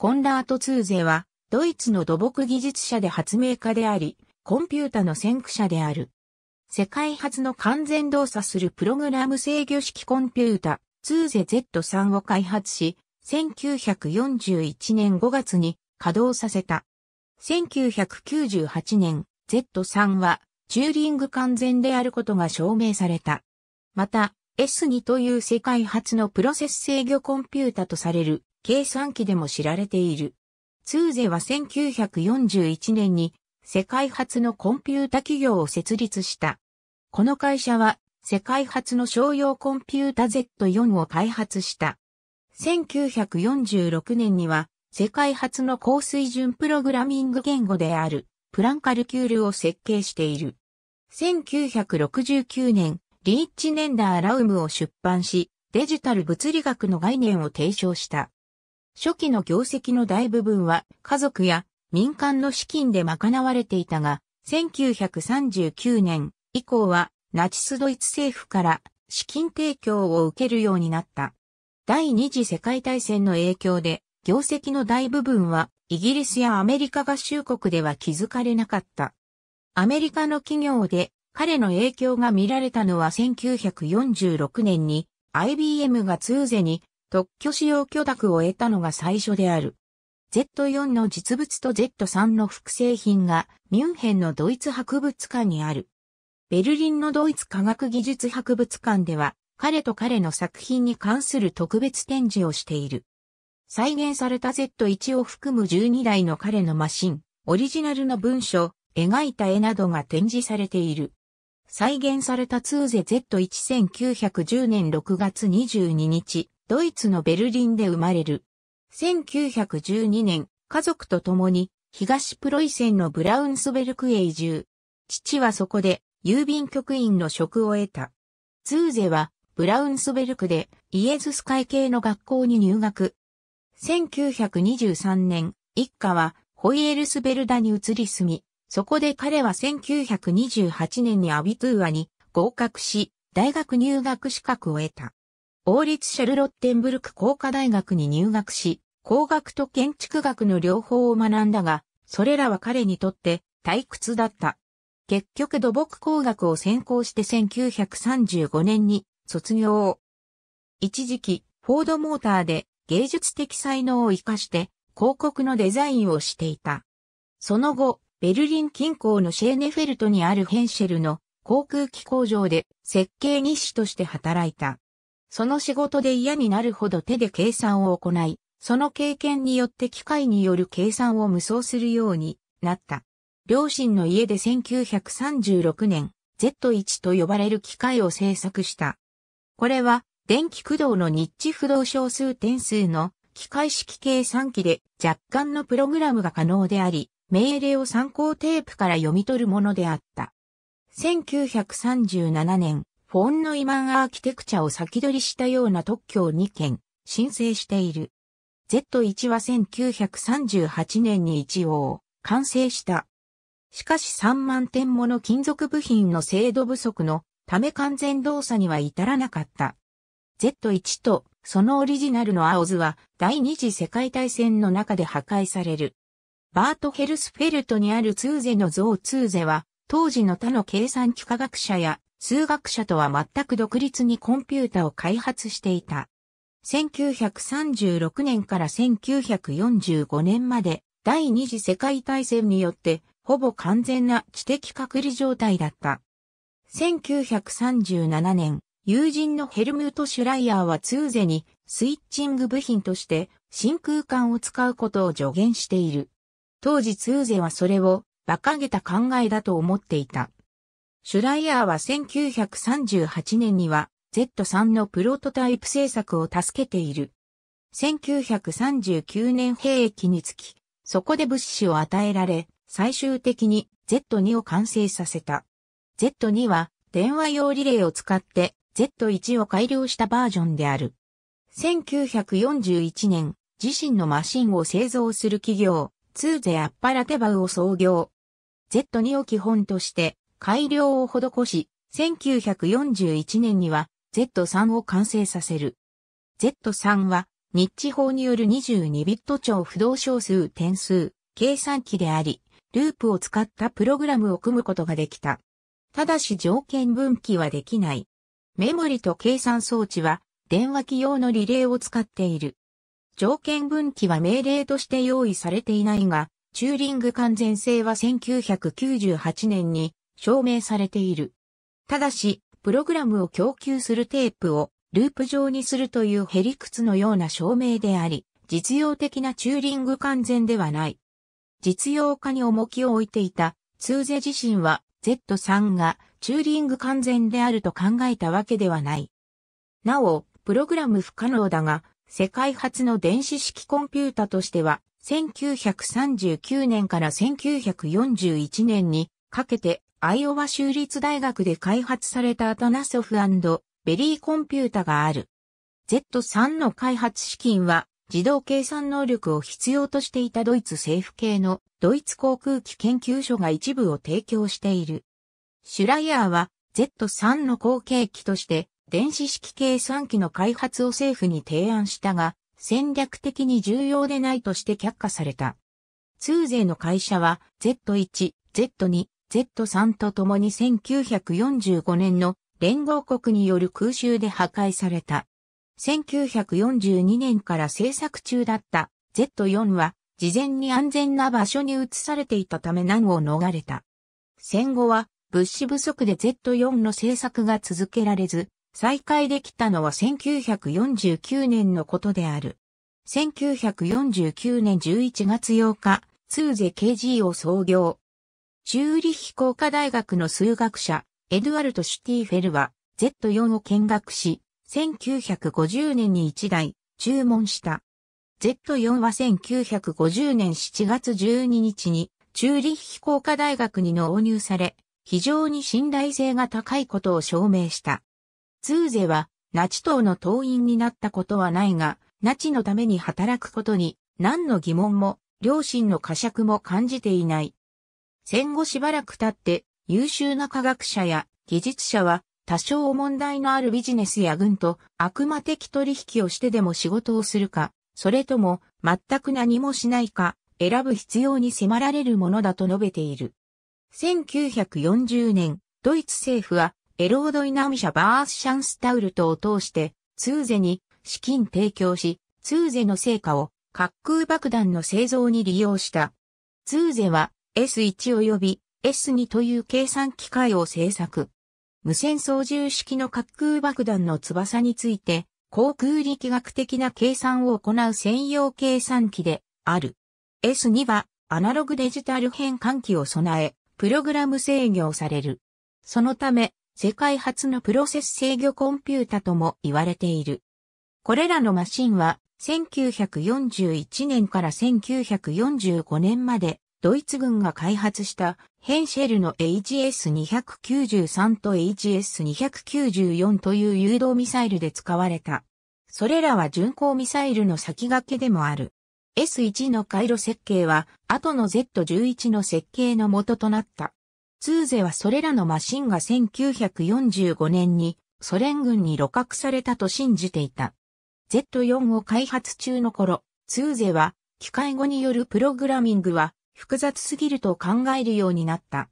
コンラート・ツーゼは、ドイツの土木技術者で発明家であり、コンピュータの先駆者である。世界初の完全動作するプログラム制御式コンピュータ、ツーゼ Z3 を開発し、1941年5月に稼働させた。1998年、Z3 は、チューリング完全であることが証明された。また、S2 という世界初のプロセス制御コンピュータとされる計算機でも知られている。ツーゼは1941年に世界初のコンピュータ企業を設立した。この会社は世界初の商用コンピュータ Z4 を開発した。1946年には世界初の高水準プログラミング言語であるプランカルキュールを設計している。1969年、リーチ・ネンダー・ラウムを出版し、デジタル物理学の概念を提唱した。初期の業績の大部分は家族や民間の資金で賄われていたが、1939年以降はナチスドイツ政府から資金提供を受けるようになった。第二次世界大戦の影響で業績の大部分はイギリスやアメリカ合衆国では気づかれなかった。アメリカの企業で彼の影響が見られたのは1946年に IBM が通ぜに特許使用許諾を得たのが最初である。Z4 の実物と Z3 の複製品がミュンヘンのドイツ博物館にある。ベルリンのドイツ科学技術博物館では彼と彼の作品に関する特別展示をしている。再現された Z1 を含む12台の彼のマシン、オリジナルの文章、描いた絵などが展示されている。再現された2ゼ z 1 9 1 0年6月22日、ドイツのベルリンで生まれる。1912年、家族と共に東プロイセンのブラウンスベルクへ移住。父はそこで郵便局員の職を得た。ツーゼはブラウンスベルクでイエズス会系の学校に入学。1923年、一家はホイエルスベルダに移り住み、そこで彼は1928年にアビトゥーアに合格し、大学入学資格を得た。王立シャルロッテンブルク工科大学に入学し、工学と建築学の両方を学んだが、それらは彼にとって退屈だった。結局土木工学を専攻して1935年に卒業一時期、フォードモーターで芸術的才能を活かして広告のデザインをしていた。その後、ベルリン近郊のシェーネフェルトにあるヘンシェルの航空機工場で設計技師として働いた。その仕事で嫌になるほど手で計算を行い、その経験によって機械による計算を無双するようになった。両親の家で1936年、Z1 と呼ばれる機械を製作した。これは、電気駆動のニッチ不動小数点数の機械式計算機で若干のプログラムが可能であり、命令を参考テープから読み取るものであった。1937年、フォンノイマンアーキテクチャを先取りしたような特許を2件申請している。Z1 は1938年に一応完成した。しかし3万点もの金属部品の精度不足のため完全動作には至らなかった。Z1 とそのオリジナルのアオズは第二次世界大戦の中で破壊される。バートヘルスフェルトにあるツーゼの像ツーゼは当時の他の計算機科学者や数学者とは全く独立にコンピュータを開発していた。1936年から1945年まで第二次世界大戦によってほぼ完全な知的隔離状態だった。1937年、友人のヘルムート・シュライヤーはツーゼにスイッチング部品として真空管を使うことを助言している。当時ツーゼはそれを馬鹿げた考えだと思っていた。シュライヤーは1938年には Z3 のプロトタイプ制作を助けている。1939年兵役につき、そこで物資を与えられ、最終的に Z2 を完成させた。Z2 は電話用リレーを使って Z1 を改良したバージョンである。1941年、自身のマシンを製造する企業、ツーゼ・アッパラテバウを創業。Z2 を基本として改良を施し、1941年には Z3 を完成させる。Z3 は、日地法による22ビット超不動小数点数、計算機であり、ループを使ったプログラムを組むことができた。ただし条件分岐はできない。メモリと計算装置は、電話機用のリレーを使っている。条件分岐は命令として用意されていないが、チューリング完全性は1998年に証明されている。ただし、プログラムを供給するテープをループ上にするというヘリクツのような証明であり、実用的なチューリング完全ではない。実用化に重きを置いていた、ツーゼ自身は Z さんがチューリング完全であると考えたわけではない。なお、プログラム不可能だが、世界初の電子式コンピュータとしては、1939年から1941年にかけてアイオワ州立大学で開発されたアトナソフベリーコンピュータがある。Z3 の開発資金は自動計算能力を必要としていたドイツ政府系のドイツ航空機研究所が一部を提供している。シュライヤーは Z3 の後継機として電子式計算機の開発を政府に提案したが戦略的に重要でないとして却下された。通税の会社は Z1、Z2、Z 3と共に1945年の連合国による空襲で破壊された。1942年から制作中だった Z4 は事前に安全な場所に移されていたため難を逃れた。戦後は物資不足で Z4 の制作が続けられず、再開できたのは1949年のことである。1949年11月8日、ツーゼ KG を創業。チューリヒ工科大学の数学者、エドゥアルト・シュティーフェルは Z4 を見学し、1950年に1台注文した。Z4 は1950年7月12日にチューリヒ工科大学に納入され、非常に信頼性が高いことを証明した。ツーゼはナチ党の党員になったことはないが、ナチのために働くことに何の疑問も、両親の呵責も感じていない。戦後しばらく経って優秀な科学者や技術者は多少問題のあるビジネスや軍と悪魔的取引をしてでも仕事をするか、それとも全く何もしないか選ぶ必要に迫られるものだと述べている。1940年、ドイツ政府はエロードイナミ社バースシャンスタウルトを通してツーゼに資金提供し、ツーゼの成果を滑空爆弾の製造に利用した。ツーゼは S1 及び S2 という計算機械を製作。無線操縦式の滑空爆弾の翼について、航空力学的な計算を行う専用計算機である。S2 はアナログデジタル変換器を備え、プログラム制御される。そのため、世界初のプロセス制御コンピュータとも言われている。これらのマシンは1941年から1945年までドイツ軍が開発したヘンシェルの HS293 と HS294 という誘導ミサイルで使われた。それらは巡航ミサイルの先駆けでもある。S1 の回路設計は後の Z11 の設計の元となった。ツーゼはそれらのマシンが1945年にソ連軍に露獲されたと信じていた。Z4 を開発中の頃、ツーゼは機械語によるプログラミングは複雑すぎると考えるようになった。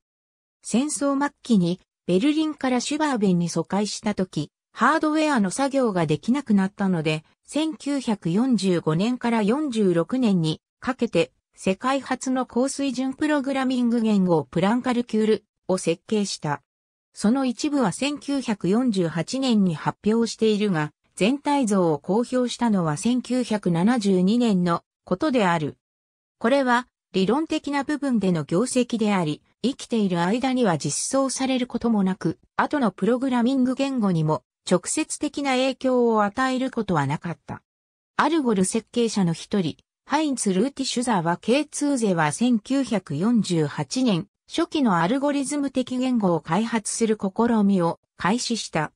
戦争末期にベルリンからシュバーベンに疎開した時、ハードウェアの作業ができなくなったので、1945年から46年にかけて世界初の高水準プログラミング言語プランカルキュールを設計した。その一部は1948年に発表しているが、全体像を公表したのは1972年のことである。これは理論的な部分での業績であり、生きている間には実装されることもなく、後のプログラミング言語にも直接的な影響を与えることはなかった。アルゴル設計者の一人、ハインツ・ルーティシュザーは K2 ゼは1948年、初期のアルゴリズム的言語を開発する試みを開始した。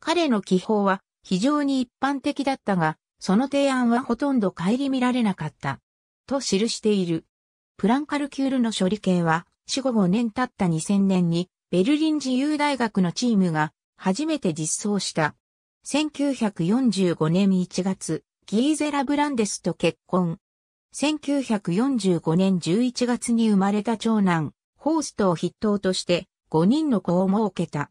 彼の技法は非常に一般的だったが、その提案はほとんど顧みられなかった。と記している。プランカルキュールの処理系は、死後5年経った2000年に、ベルリン自由大学のチームが、初めて実装した。1945年1月、ギーゼラ・ブランデスと結婚。1945年11月に生まれた長男、ホーストを筆頭として5人の子を設けた。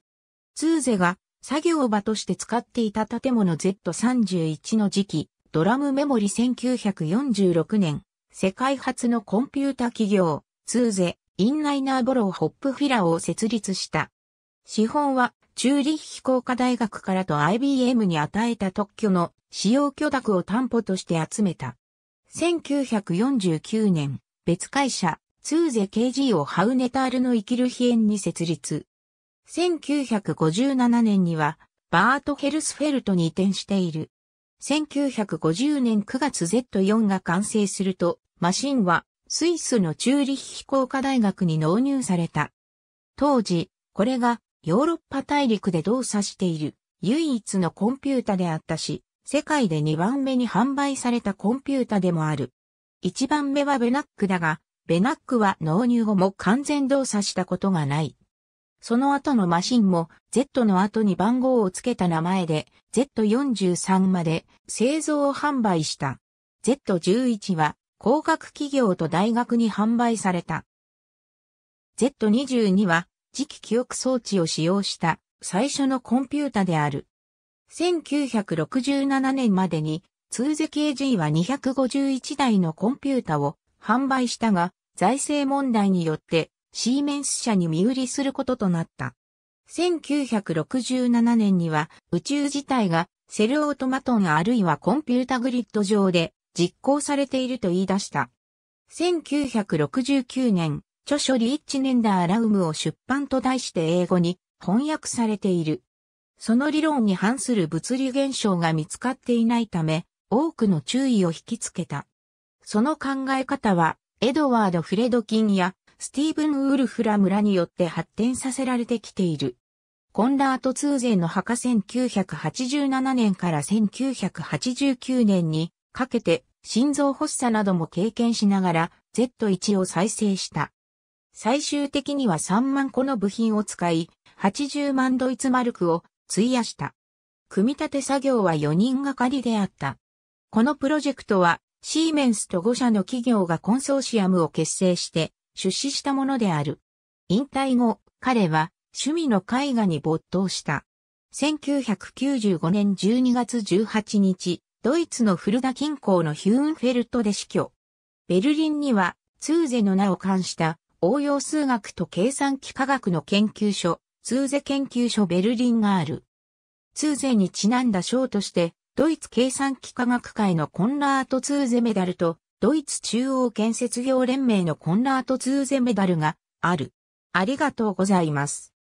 ツーゼが作業場として使っていた建物 Z31 の時期、ドラムメモリ1946年、世界初のコンピュータ企業、ツーゼ、インナイナーボローホップフィラを設立した。資本は、チューリッヒ工科大学からと IBM に与えた特許の使用許諾を担保として集めた。1949年、別会社、ツーゼ KG をハウネタールの生きるヒ縁に設立。1957年には、バートヘルスフェルトに移転している。1950年9月 Z4 が完成すると、マシンはスイスのチューリッヒ工科大学に納入された。当時、これがヨーロッパ大陸で動作している唯一のコンピュータであったし、世界で2番目に販売されたコンピュータでもある。1番目はベナックだが、ベナックは納入後も完全動作したことがない。その後のマシンも Z の後に番号を付けた名前で Z43 まで製造を販売した。Z11 は工学企業と大学に販売された。Z22 は磁気記憶装置を使用した最初のコンピュータである。1967年までに通ゼ KG は251台のコンピュータを販売したが、財政問題によってシーメンス社に身売りすることとなった。1967年には宇宙自体がセルオートマトンあるいはコンピュータグリッド上で実行されていると言い出した。1969年、著書リッチネンダーラウムを出版と題して英語に翻訳されている。その理論に反する物理現象が見つかっていないため、多くの注意を引きつけた。その考え方は、エドワード・フレドキンやスティーブン・ウルフラ村によって発展させられてきている。コンラート・ツーゼンの墓1987年から1989年にかけて心臓発作なども経験しながら Z1 を再生した。最終的には3万個の部品を使い、80万ドイツマルクを費やした。組み立て作業は4人がかりであった。このプロジェクトはシーメンスと5社の企業がコンソーシアムを結成して出資したものである。引退後、彼は趣味の絵画に没頭した。1995年12月18日、ドイツのフルダ近郊のヒューンフェルトで死去。ベルリンには、ツーゼの名を冠した応用数学と計算機科学の研究所、ツーゼ研究所ベルリンがある。ツーゼにちなんだ賞として、ドイツ計算機科学界のコンラート・ツーゼメダルと、ドイツ中央建設業連盟のコンラート・ツーゼメダルがある。ありがとうございます。